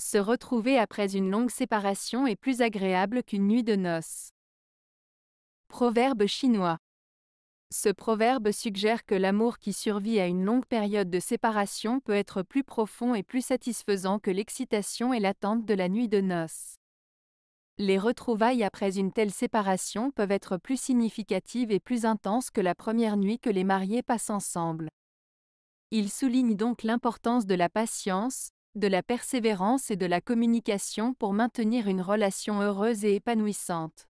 Se retrouver après une longue séparation est plus agréable qu'une nuit de noces. Proverbe chinois. Ce proverbe suggère que l'amour qui survit à une longue période de séparation peut être plus profond et plus satisfaisant que l'excitation et l'attente de la nuit de noces. Les retrouvailles après une telle séparation peuvent être plus significatives et plus intenses que la première nuit que les mariés passent ensemble. Il souligne donc l'importance de la patience, de la persévérance et de la communication pour maintenir une relation heureuse et épanouissante.